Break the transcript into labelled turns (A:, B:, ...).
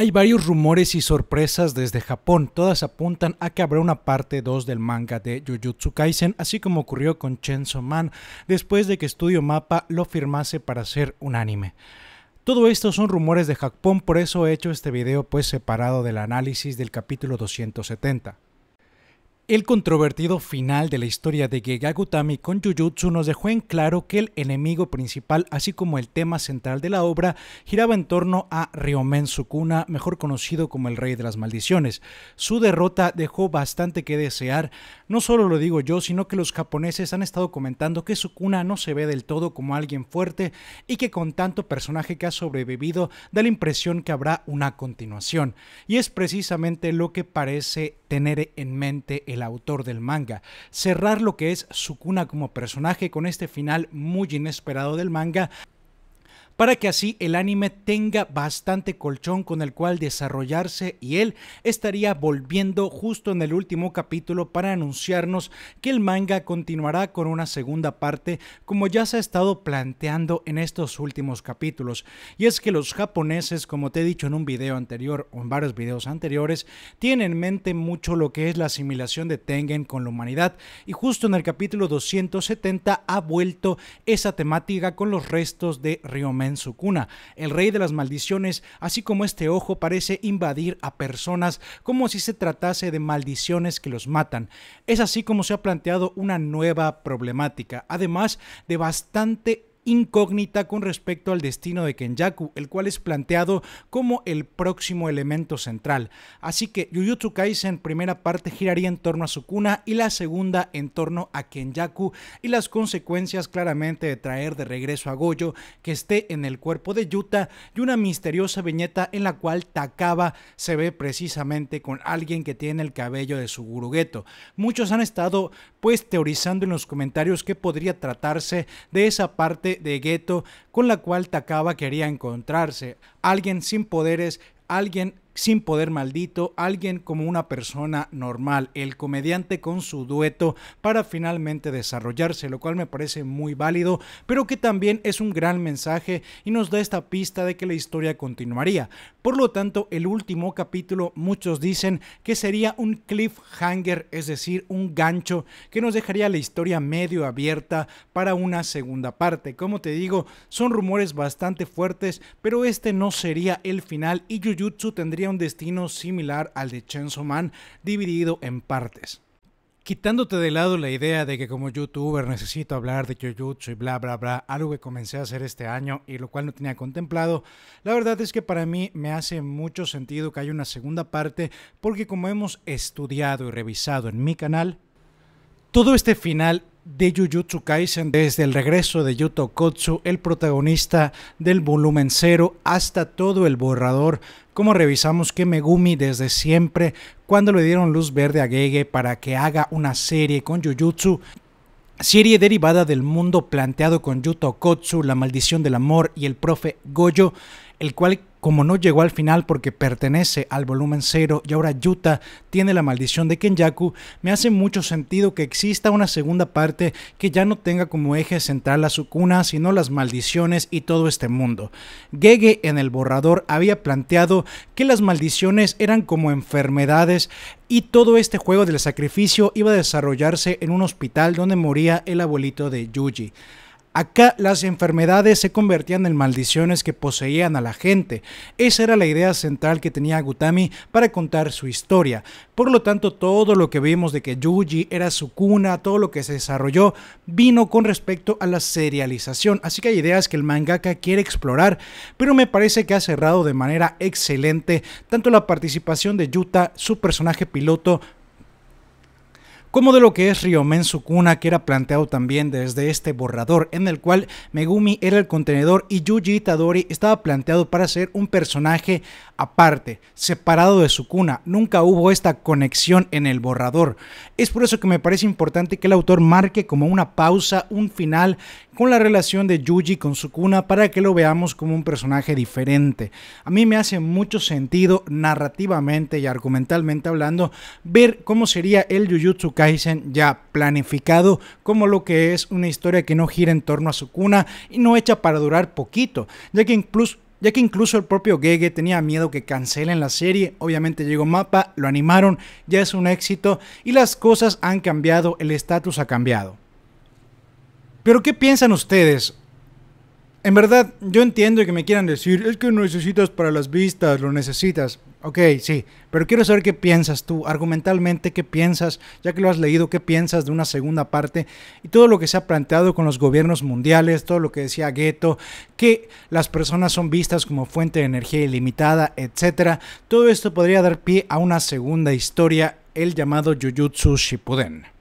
A: Hay varios rumores y sorpresas desde Japón, todas apuntan a que habrá una parte 2 del manga de Jujutsu Kaisen, así como ocurrió con Chainsaw Man después de que Studio Mapa lo firmase para ser un anime. Todo esto son rumores de Japón, por eso he hecho este video pues separado del análisis del capítulo 270. El controvertido final de la historia de Gegagutami con Jujutsu nos dejó en claro que el enemigo principal, así como el tema central de la obra, giraba en torno a Ryomen Sukuna, mejor conocido como el Rey de las Maldiciones. Su derrota dejó bastante que desear, no solo lo digo yo, sino que los japoneses han estado comentando que Sukuna no se ve del todo como alguien fuerte y que con tanto personaje que ha sobrevivido da la impresión que habrá una continuación. Y es precisamente lo que parece tener en mente el el autor del manga, cerrar lo que es su cuna como personaje con este final muy inesperado del manga para que así el anime tenga bastante colchón con el cual desarrollarse y él estaría volviendo justo en el último capítulo para anunciarnos que el manga continuará con una segunda parte como ya se ha estado planteando en estos últimos capítulos. Y es que los japoneses, como te he dicho en un video anterior o en varios videos anteriores, tienen en mente mucho lo que es la asimilación de Tengen con la humanidad y justo en el capítulo 270 ha vuelto esa temática con los restos de Ryomen en su cuna. El rey de las maldiciones, así como este ojo, parece invadir a personas como si se tratase de maldiciones que los matan. Es así como se ha planteado una nueva problemática, además de bastante incógnita con respecto al destino de Kenjaku, el cual es planteado como el próximo elemento central. Así que Jujutsu Kaisen primera parte giraría en torno a su cuna y la segunda en torno a Kenjaku y las consecuencias claramente de traer de regreso a Goyo que esté en el cuerpo de Yuta y una misteriosa viñeta en la cual Takaba se ve precisamente con alguien que tiene el cabello de su gurugueto. Muchos han estado pues teorizando en los comentarios que podría tratarse de esa parte de gueto con la cual Takaba quería encontrarse, alguien sin poderes, alguien sin poder maldito, alguien como una persona normal, el comediante con su dueto para finalmente desarrollarse, lo cual me parece muy válido, pero que también es un gran mensaje y nos da esta pista de que la historia continuaría. Por lo tanto, el último capítulo muchos dicen que sería un cliffhanger, es decir, un gancho que nos dejaría la historia medio abierta para una segunda parte. Como te digo, son rumores bastante fuertes, pero este no sería el final y Jujutsu tendría un destino similar al de Chainsaw Man, dividido en partes. Quitándote de lado la idea de que como youtuber necesito hablar de Jujutsu y bla bla bla, algo que comencé a hacer este año y lo cual no tenía contemplado, la verdad es que para mí me hace mucho sentido que haya una segunda parte porque como hemos estudiado y revisado en mi canal, todo este final de Jujutsu Kaisen desde el regreso de Yuto Kotsu, el protagonista del volumen cero, hasta todo el borrador, como revisamos que Megumi desde siempre, cuando le dieron luz verde a Gege para que haga una serie con Jujutsu, serie derivada del mundo planteado con Yuto Kotsu, La Maldición del Amor y el Profe Goyo, el cual como no llegó al final porque pertenece al volumen cero y ahora Yuta tiene la maldición de Kenyaku, me hace mucho sentido que exista una segunda parte que ya no tenga como eje central a cuna, sino las maldiciones y todo este mundo. Gege en el borrador había planteado que las maldiciones eran como enfermedades y todo este juego del sacrificio iba a desarrollarse en un hospital donde moría el abuelito de Yuji. Acá las enfermedades se convertían en maldiciones que poseían a la gente. Esa era la idea central que tenía Gutami para contar su historia. Por lo tanto, todo lo que vimos de que Yuji era su cuna, todo lo que se desarrolló, vino con respecto a la serialización. Así que hay ideas que el mangaka quiere explorar, pero me parece que ha cerrado de manera excelente tanto la participación de Yuta, su personaje piloto, como de lo que es Ryomen Sukuna que era planteado también desde este borrador en el cual Megumi era el contenedor y Yuji Itadori estaba planteado para ser un personaje aparte, separado de Sukuna, nunca hubo esta conexión en el borrador. Es por eso que me parece importante que el autor marque como una pausa, un final con la relación de Yuji con Sukuna para que lo veamos como un personaje diferente. A mí me hace mucho sentido narrativamente y argumentalmente hablando ver cómo sería el Jujutsu Kaisen ya planificado, como lo que es una historia que no gira en torno a su cuna y no echa para durar poquito, ya que incluso ya que incluso el propio Gege tenía miedo que cancelen la serie. Obviamente llegó Mapa, lo animaron, ya es un éxito y las cosas han cambiado, el estatus ha cambiado. Pero ¿qué piensan ustedes? En verdad, yo entiendo que me quieran decir, es que necesitas para las vistas, lo necesitas. Ok, sí, pero quiero saber qué piensas tú, argumentalmente qué piensas, ya que lo has leído, qué piensas de una segunda parte y todo lo que se ha planteado con los gobiernos mundiales, todo lo que decía Gueto, que las personas son vistas como fuente de energía ilimitada, etcétera. Todo esto podría dar pie a una segunda historia, el llamado Jujutsu Shippuden.